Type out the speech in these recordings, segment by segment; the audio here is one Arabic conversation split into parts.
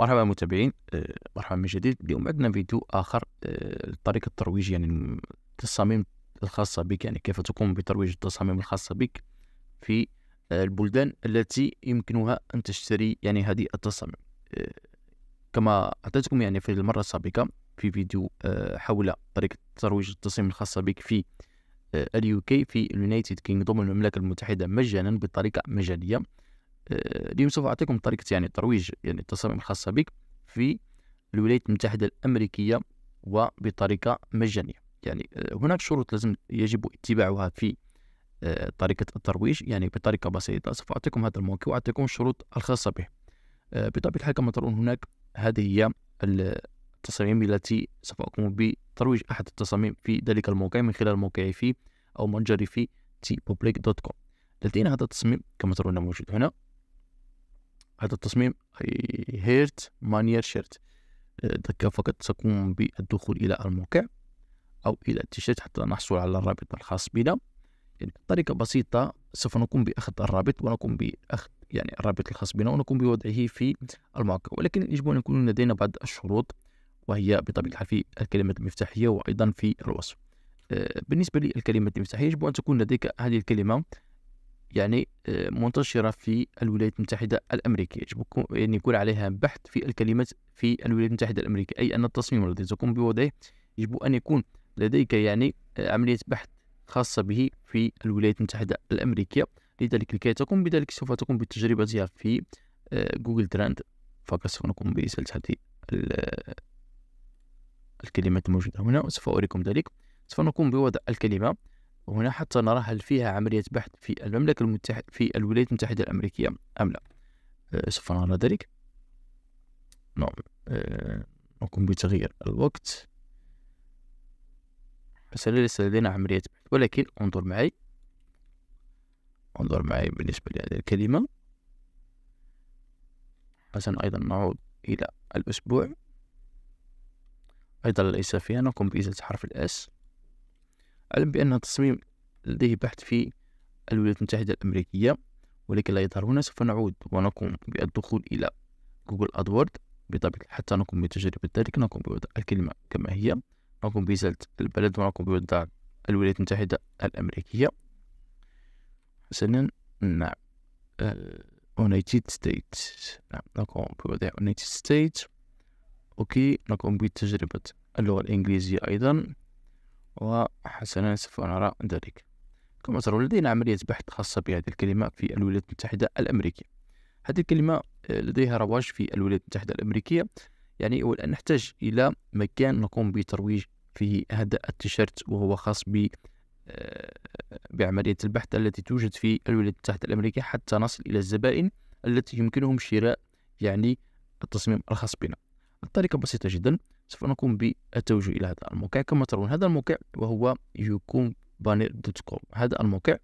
مرحبا متابعين آه، مرحبا من جديد اليوم عندنا فيديو اخر الطريقه آه، الترويج يعني التصاميم الخاصه بك يعني كيف تقوم بترويج التصاميم الخاصه بك في آه، البلدان التي يمكنها ان تشتري يعني هذه التصاميم كما اعطيتكم يعني في المره السابقه في فيديو حول طريقه ترويج التصميم الخاصه بك في اليوكي في اليونايتد كينغدوم المملكه المتحده مجانا بطريقه مجانيه آه، اليوم سوف أعطيكم طريقة يعني ترويج يعني التصاميم الخاصة بك في الولايات المتحدة الأمريكية وبطريقة مجانية يعني آه، هناك شروط لازم يجب اتباعها في آه، طريقة الترويج يعني بطريقة بسيطة سوف أعطيكم هذا الموقع وأعطيكم الشروط الخاصة به بطبيعة الحال كما ترون هناك هذه هي التصاميم التي سوف أقوم بترويج أحد التصاميم في ذلك الموقع من خلال موقعي في أو متجري في تي بوبليك دوت كوم لدينا هذا التصميم كما ترون موجود هنا هذا التصميم هيرت مانير شيرت ذكر آه، فقط تقوم بالدخول إلى الموقع أو إلى التيشيرت حتى نحصل على الرابط الخاص بنا يعني طريقة بسيطة سوف نقوم بأخذ الرابط ونقوم بأخذ يعني الرابط الخاص بنا ونقوم بوضعه في الموقع ولكن يجب أن يكون لدينا بعض الشروط وهي بطبيعة الحال في الكلمات المفتاحية وأيضا في الوصف آه، بالنسبة للكلمات المفتاحية يجب أن تكون لديك هذه الكلمة يعني آه، منتشرة في الولايات المتحدة الأمريكية يجب أن يعني يكون عليها بحث في الكلمات في الولايات المتحدة الأمريكية أي أن التصميم الذي تقوم بوضعه يجب أن يكون لديك يعني آه، عملية بحث خاصة به في الولايات المتحدة الأمريكية لذلك لكي تقوم بذلك سوف تقوم بتجربتها في آه، جوجل ترند فقط سوف نقوم بإرسال هذه الكلمات الموجودة هنا وسوف أوريكم ذلك سوف نقوم بوضع الكلمة وهنا حتى نرى هل فيها عملية بحث في المملكة المتحدة في الولايات المتحدة الأمريكية أم لا أه سوف نرى ذلك نعم أه نقوم بتغيير الوقت بس ليس لدينا عملية بحث ولكن انظر معي انظر معي بالنسبة لهذه الكلمة حسنا أيضا نعود إلى الأسبوع أيضا ليس فيها نقوم بإزالة حرف الأس علم بأن التصميم لديه بحث في الولايات المتحدة الأمريكية ولكن لا يظهر هنا سوف نعود ونقوم بالدخول إلى جوجل أدوورد بطبيعة حتى نقوم بتجربة ذلك نقوم بوضع الكلمة كما هي نقوم بإزالة البلد ونقوم بوضع الولايات المتحدة الأمريكية حسنا نعم آه، United States نعم نقوم بوضع United States أوكي نقوم بتجربة اللغة الإنجليزية أيضا وحسنا سوف نرى ذلك كما ترون لدينا عملية بحث خاصة بهذه الكلمة في الولايات المتحدة الأمريكية هذه الكلمة آه، لديها رواج في الولايات المتحدة الأمريكية يعني والآن نحتاج إلى مكان نقوم بترويج فيه هذا التيشيرت وهو خاص ب آه، بعملية البحث التي توجد في الولايات المتحدة الأمريكية حتى نصل إلى الزبائن التي يمكنهم شراء يعني التصميم الخاص بنا الطريقة بسيطة جدا سوف نقوم بالتوجه إلى هذا الموقع كما ترون هذا الموقع وهو يكون بانير دوت كوم هذا الموقع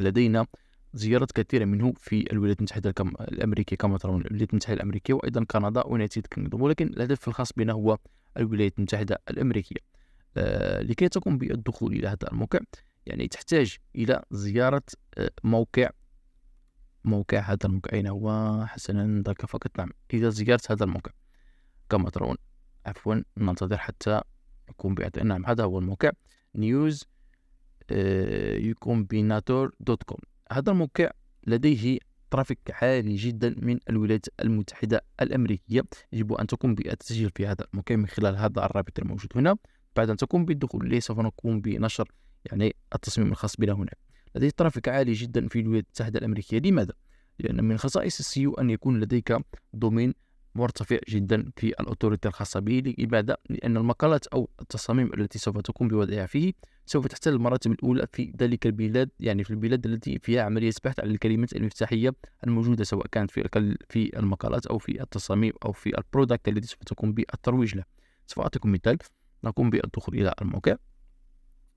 لدينا زيارات كثيرة منه في الولايات المتحدة الأمريكية كما ترون الولايات المتحدة الأمريكية وأيضا كندا ويونايتد كينغدوم ولكن الهدف الخاص بنا هو الولايات المتحدة الأمريكية آه لكي تقوم بالدخول إلى هذا الموقع يعني تحتاج إلى زيارة آه موقع موقع هذا الموقع أين هو حسنا ذاك فقط نعم إلى زيارة هذا الموقع كما ترون عفوا ننتظر حتى يكون بعد نعم هذا هو الموقع نيوز آه، يكومبيناتور دوت كوم هذا الموقع لديه ترافيك عالي جدا من الولايات المتحدة الأمريكية يجب أن تقوم بالتسجيل في هذا الموقع من خلال هذا الرابط الموجود هنا بعد أن تقوم بالدخول إليه سوف نقوم بنشر يعني التصميم الخاص بنا هناك لديه ترافيك عالي جدا في الولايات المتحدة الأمريكية لماذا؟ لأن من خصائص السيو أن يكون لديك دومين مرتفع جدا في الأوتوريتي الخاصة به لماذا؟ لأن المقالات أو التصاميم التي سوف تقوم بوضعها فيه سوف تحتل المراتب الأولى في ذلك البلاد يعني في البلاد التي فيها عملية بحث عن الكلمات المفتاحية الموجودة سواء كانت في في المقالات أو في التصاميم أو في البرودكت الذي سوف تقوم بالترويج له سوف أعطيكم مثال نقوم بالدخول إلى الموقع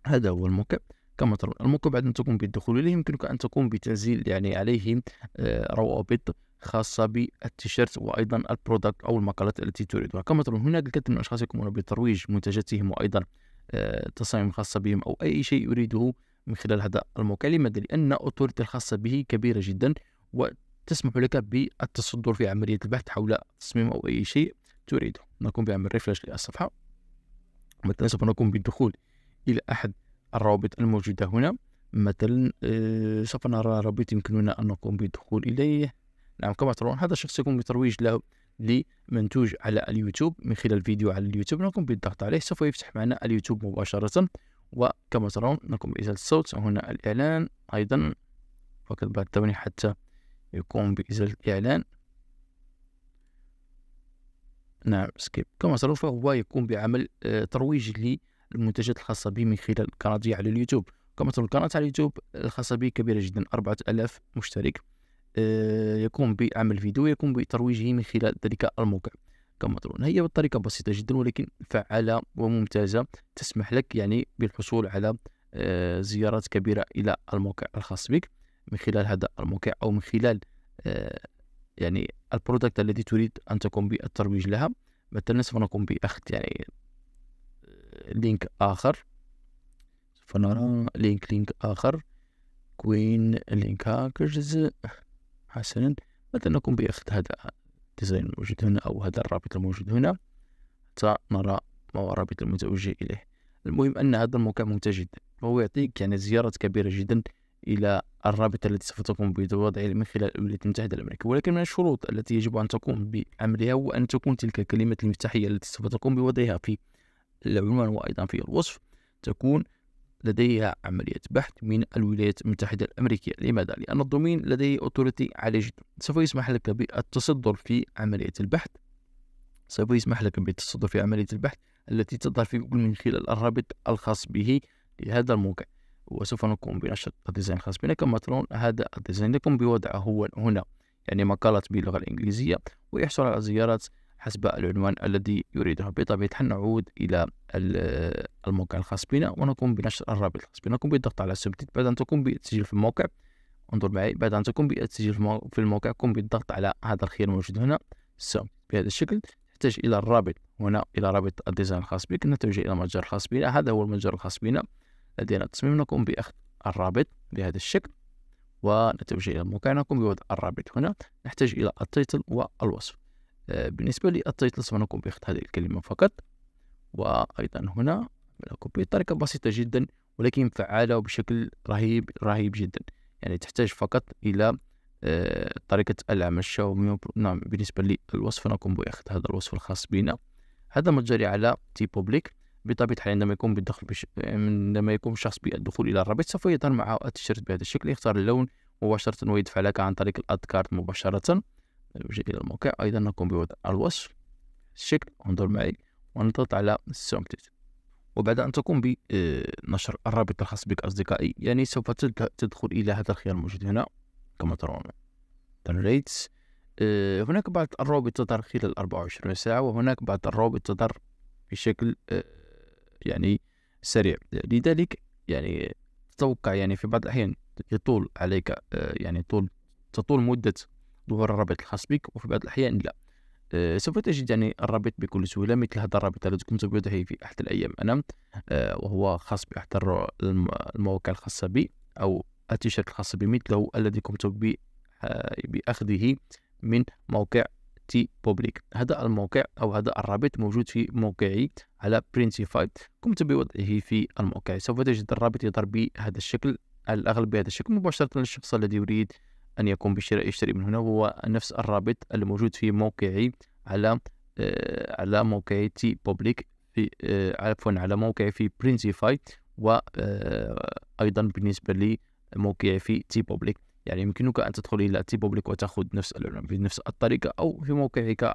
هذا هو الموقع كما ترون الموقع بعد أن تقوم بالدخول إليه يمكنك أن تقوم بتنزيل يعني عليه آه، روابط خاصة بالتيشيرت وأيضا البرودكت أو المقالات التي تريدها كما ترون هناك الكثير من الأشخاص يقومون بترويج منتجاتهم وأيضا آه، تصاميم خاصة بهم أو أي شيء يريده من خلال هذا المكالمة لأن أوتوريتي الخاصة به كبيرة جدا وتسمح لك بالتصدر في عملية البحث حول تصميم أو أي شيء تريده نقوم بعمل ريفلاش للصفحة مثلا سوف نقوم بالدخول إلى أحد الروابط الموجودة هنا مثلا آه، سوف نرى رابط يمكننا أن نقوم بالدخول إليه نعم كما ترون هذا الشخص يقوم بترويج له لمنتوج على اليوتيوب من خلال فيديو على اليوتيوب نقوم بالضغط عليه سوف يفتح معنا اليوتيوب مباشرة وكما ترون نقوم بإزالة الصوت هنا الإعلان أيضا فقط بعد ثواني حتى يقوم بإزالة الإعلان نعم سكيب كما ترون فهو يقوم بعمل آه، ترويج للمنتجات الخاصة به من خلال قناتي على اليوتيوب كما ترون القناة على اليوتيوب الخاصة بي كبيرة جدا 4000 مشترك آه، يقوم بعمل فيديو يقوم بترويجه من خلال ذلك الموقع كما ترون هي بطريقة بسيطة جدا ولكن فعالة وممتازة تسمح لك يعني بالحصول على آه، زيارات كبيرة إلى الموقع الخاص بك من خلال هذا الموقع أو من خلال آه، يعني البرودكت الذي تريد أن تقوم بالترويج لها مثلا سوف نقوم بأخذ يعني لينك آخر سوف نرى لينك لينك آخر كوين لينك هاكرز حسنا مثلا نقوم بأخذ هذا الديزاين الموجود هنا أو هذا الرابط الموجود هنا حتى نرى ما هو الرابط المتوجه إليه المهم أن هذا الموقع ممتاز جدا وهو يعطيك يعني زيارات كبيرة جدا إلى الرابط الذي سوف تقوم بوضعه من خلال الولايات المتحدة الأمريكية ولكن من الشروط التي يجب أن تقوم بأمرها هو أن تكون تلك الكلمة المفتاحية التي سوف تقوم بوضعها في العنوان وأيضا في الوصف تكون لديها عملية بحث من الولايات المتحدة الأمريكية لماذا؟ لأن الدومين لديه أوتوريتي عالية جدا سوف يسمح لك بالتصدر في عملية البحث سوف يسمح لك بالتصدر في عملية البحث التي تظهر في جوجل من خلال الرابط الخاص به لهذا الموقع وسوف نقوم بنشر الديزاين الخاص بنا كما ترون هذا الديزاين لكم بوضعه هنا يعني مقالات باللغة الإنجليزية ويحصل على زيارات حسب العنوان الذي يريده بطبيعة الحال نعود إلى الموقع الخاص بنا ونقوم بنشر الرابط الخاص بنا نقوم بالضغط على سبتيت بعد أن تقوم بالتسجيل في الموقع انظر معي بعد أن تقوم بالتسجيل في الموقع قم بالضغط على هذا الخيار الموجود هنا سم بهذا الشكل تحتاج إلى الرابط هنا إلى رابط الديزاين الخاص بك نتوجه إلى المتجر الخاص بنا هذا هو المتجر الخاص بنا لدينا تصميم نقوم بأخذ الرابط بهذا الشكل ونتوجه إلى الموقع نقوم بوضع الرابط هنا نحتاج إلى التايتل والوصف آه، بالنسبة لي التايتل نقوم بإخت هذه الكلمة فقط وأيضا هنا كوبي بطريقة بسيطة جدا ولكن فعالة وبشكل رهيب رهيب جدا يعني تحتاج فقط إلى آه، طريقة العمل الشاومي نعم بالنسبة للوصف نقوم بإخت هذا الوصف الخاص بنا هذا متجري على تي بوبليك بطبيعة الحال عندما يقوم بالدخل بش... عندما يقوم الشخص بالدخول إلى الرابط سوف يظهر معه التيشيرت بهذا الشكل يختار اللون مباشرة ويدفع لك عن طريق الأد كارد مباشرة نجي إلى الموقع أيضا نقوم بوضع الوصف الشكل انظر معي ونضغط على سومتيت وبعد أن تقوم بنشر الرابط الخاص بك أصدقائي يعني سوف تدخل إلى هذا الخيار الموجود هنا كما ترون تنريتس هناك بعض الروابط تظهر خلال 24 ساعة وهناك بعض الروابط تظهر بشكل يعني سريع لذلك يعني تتوقع يعني في بعض الأحيان يطول عليك يعني طول تطول مدة ظهور الرابط الخاص بك وفي بعض الأحيان لا أه سوف تجد يعني الرابط بكل سهولة مثل هذا الرابط الذي كنت بوضعه في أحد الأيام أنا أه وهو خاص بأحد المواقع الخاصة بي أو التيشيرت الخاص بي مثله الذي قمت آه، بأخذه من موقع تي بوبليك هذا الموقع او هذا الرابط موجود في موقعي على برينتيفاي قمت بوضعه في الموقع سوف تجد الرابط يظهر بهذا الشكل على الاغلب بهذا الشكل مباشره للشخص الذي يريد أن يقوم بشراء يشتري من هنا وهو نفس الرابط الموجود في موقعي على آه، على موقعي تي بوبليك في آه، عفوا على موقعي في برينسيفاي وأيضا آه، بالنسبة لي موقعي في تي بوبليك يعني يمكنك أن تدخل إلى تي بوبليك وتأخذ نفس بنفس الطريقة أو في موقعك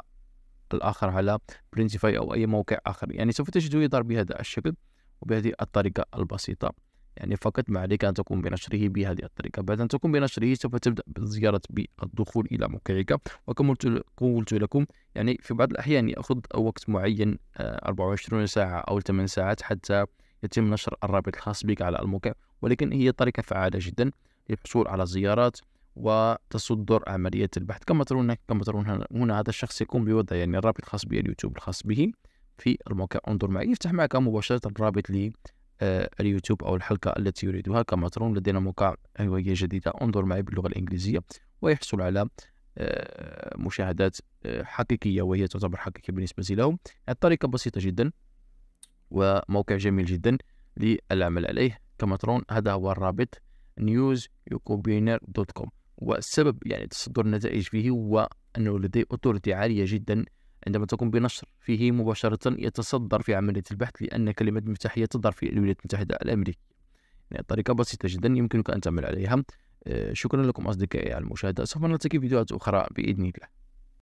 الآخر على برينسيفاي أو أي موقع آخر يعني سوف تجد يظهر بهذا الشكل وبهذه الطريقة البسيطة يعني فقط ما عليك أن تقوم بنشره بهذه الطريقة بعد أن تقوم بنشره سوف تبدأ بزيارة بالدخول إلى موقعك وكما قلت لكم يعني في بعض الأحيان يأخذ وقت معين 24 آه، ساعة أو 8 ساعات حتى يتم نشر الرابط الخاص بك على الموقع ولكن هي طريقة فعالة جدا للحصول على زيارات وتصدر عملية البحث كما ترون كما ترون هنا هذا الشخص يقوم بوضع يعني الرابط الخاص به اليوتيوب الخاص به في الموقع انظر معي يفتح معك مباشرة الرابط اليوتيوب أو الحلقة التي يريدها كما ترون لدينا موقع هواية جديدة انظر معي باللغة الإنجليزية ويحصل على آه، مشاهدات آه، حقيقية وهي تعتبر حقيقية بالنسبة له الطريقة بسيطة جدا وموقع جميل جدا للعمل عليه كما ترون هذا هو الرابط newsyoukobiner.com والسبب يعني تصدر النتائج فيه هو أنه لديه أوتوريتي عالية جدا عندما تقوم بنشر فيه مباشرة يتصدر في عملية البحث لأن كلمة مفتاحية تظهر في الولايات المتحدة الأمريكية يعني طريقة بسيطة جدا يمكنك أن تعمل عليها آه، شكرا لكم أصدقائي على المشاهدة سوف نلتقي فيديوهات أخرى بإذن الله